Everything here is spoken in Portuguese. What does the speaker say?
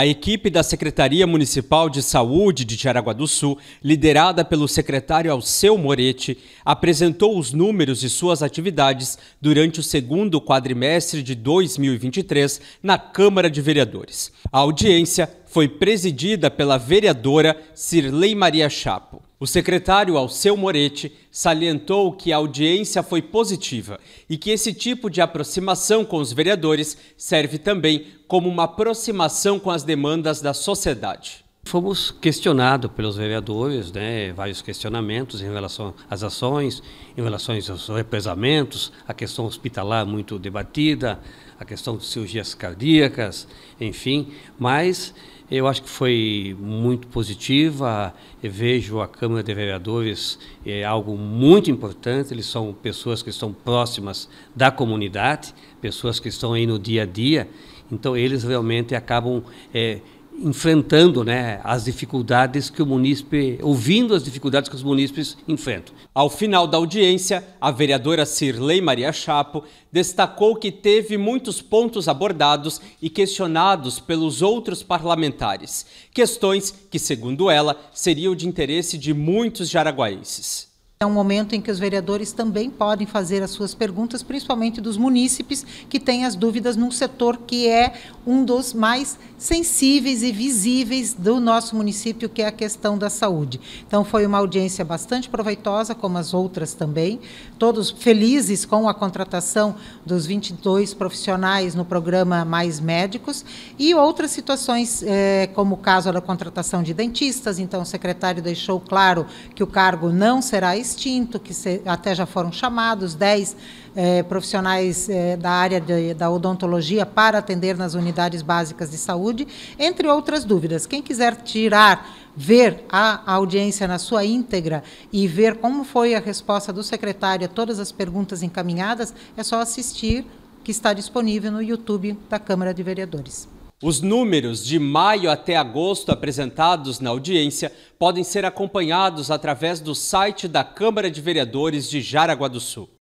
A equipe da Secretaria Municipal de Saúde de Jaraguá do Sul, liderada pelo secretário Alceu Moretti, apresentou os números de suas atividades durante o segundo quadrimestre de 2023 na Câmara de Vereadores. A audiência foi presidida pela vereadora Cirlei Maria Chapo. O secretário Alceu Moretti salientou que a audiência foi positiva e que esse tipo de aproximação com os vereadores serve também como uma aproximação com as demandas da sociedade. Fomos questionados pelos vereadores, né, vários questionamentos em relação às ações, em relação aos represamentos, a questão hospitalar muito debatida, a questão de cirurgias cardíacas, enfim, mas eu acho que foi muito positiva. Eu vejo a Câmara de Vereadores é algo muito importante. Eles são pessoas que estão próximas da comunidade, pessoas que estão aí no dia a dia. Então, eles realmente acabam é, enfrentando né, as dificuldades que o munícipe, ouvindo as dificuldades que os munícipes enfrentam. Ao final da audiência, a vereadora Cirlei Maria Chapo destacou que teve muitos pontos abordados e questionados pelos outros parlamentares, questões que, segundo ela, seriam de interesse de muitos jaraguaenses. É um momento em que os vereadores também podem fazer as suas perguntas, principalmente dos munícipes que têm as dúvidas num setor que é um dos mais sensíveis e visíveis do nosso município, que é a questão da saúde. Então, foi uma audiência bastante proveitosa, como as outras também. Todos felizes com a contratação dos 22 profissionais no programa Mais Médicos e outras situações, eh, como o caso da contratação de dentistas. Então, o secretário deixou claro que o cargo não será extinto, que até já foram chamados, 10 eh, profissionais eh, da área de, da odontologia para atender nas unidades básicas de saúde, entre outras dúvidas. Quem quiser tirar, ver a audiência na sua íntegra e ver como foi a resposta do secretário a todas as perguntas encaminhadas, é só assistir, que está disponível no YouTube da Câmara de Vereadores. Os números de maio até agosto apresentados na audiência podem ser acompanhados através do site da Câmara de Vereadores de Jaraguá do Sul.